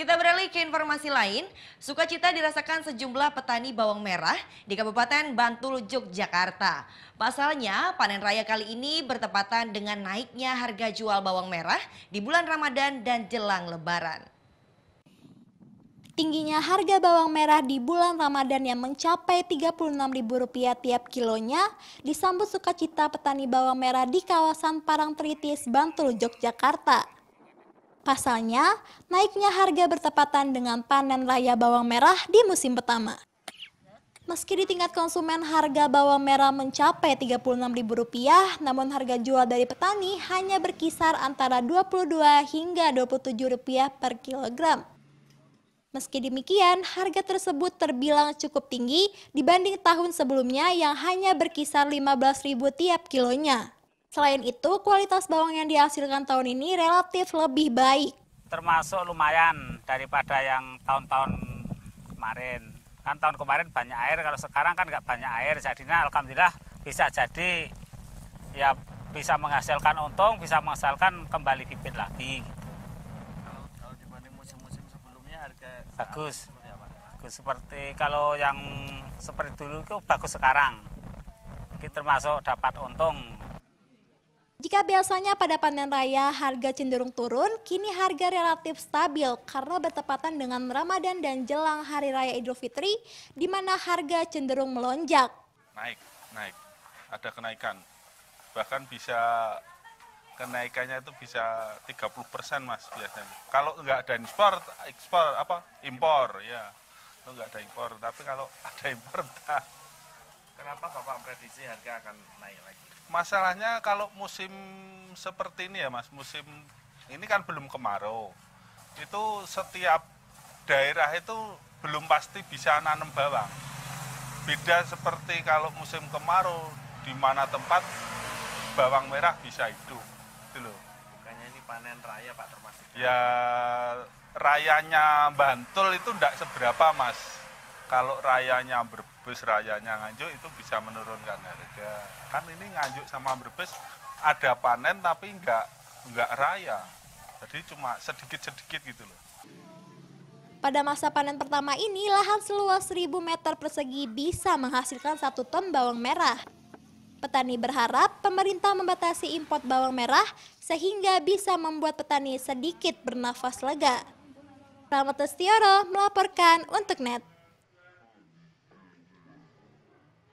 Kita beralih ke informasi lain. Sukacita dirasakan sejumlah petani bawang merah di Kabupaten Bantul, Yogyakarta. Pasalnya, panen raya kali ini bertepatan dengan naiknya harga jual bawang merah di bulan Ramadan dan jelang Lebaran. Tingginya harga bawang merah di bulan Ramadan yang mencapai Rp36.000 tiap kilonya disambut sukacita petani bawang merah di kawasan Parangtritis, Bantul, Yogyakarta. Pasalnya, naiknya harga bertepatan dengan panen raya bawang merah di musim pertama. Meski di tingkat konsumen harga bawang merah mencapai Rp36.000, namun harga jual dari petani hanya berkisar antara Rp22 hingga Rp27 per kilogram. Meski demikian, harga tersebut terbilang cukup tinggi dibanding tahun sebelumnya yang hanya berkisar Rp15.000 tiap kilonya. Selain itu, kualitas bawang yang dihasilkan tahun ini relatif lebih baik. Termasuk lumayan daripada yang tahun-tahun kemarin. Kan tahun kemarin banyak air, kalau sekarang kan nggak banyak air. Jadinya alhamdulillah bisa jadi ya bisa menghasilkan untung, bisa menghasilkan kembali bibit lagi. Kalau, Kalau dibanding musim-musim sebelumnya harga bagus. Bagus seperti kalau yang seperti dulu itu bagus sekarang. Kita termasuk dapat untung jika biasanya pada panen raya harga cenderung turun, kini harga relatif stabil karena bertepatan dengan Ramadan dan jelang Hari Raya Idul Fitri, di mana harga cenderung melonjak. Naik, naik, ada kenaikan. Bahkan bisa kenaikannya itu bisa 30 persen mas biasanya. Kalau nggak ada impor, ekspor apa impor ya, nggak ada impor. Tapi kalau ada impor, entah. Kenapa Bapak prediksi harga akan naik lagi? Masalahnya kalau musim seperti ini ya Mas, musim ini kan belum kemarau. Itu setiap daerah itu belum pasti bisa nanam bawang. Beda seperti kalau musim kemarau di mana tempat bawang merah bisa hidup. Itu loh. Bukannya ini panen raya Pak termasuk? Ya rayanya Bantul itu tidak seberapa Mas kalau rayanya berbes rayanya Nganjuk itu bisa menurunkan harga. Kan ini Nganjuk sama berbes ada panen tapi nggak nggak raya. Jadi cuma sedikit-sedikit gitu loh. Pada masa panen pertama ini, lahan seluas 1000 meter persegi bisa menghasilkan satu ton bawang merah. Petani berharap pemerintah membatasi impor bawang merah sehingga bisa membuat petani sedikit bernafas lega. Rahmat Tioro melaporkan untuk NET.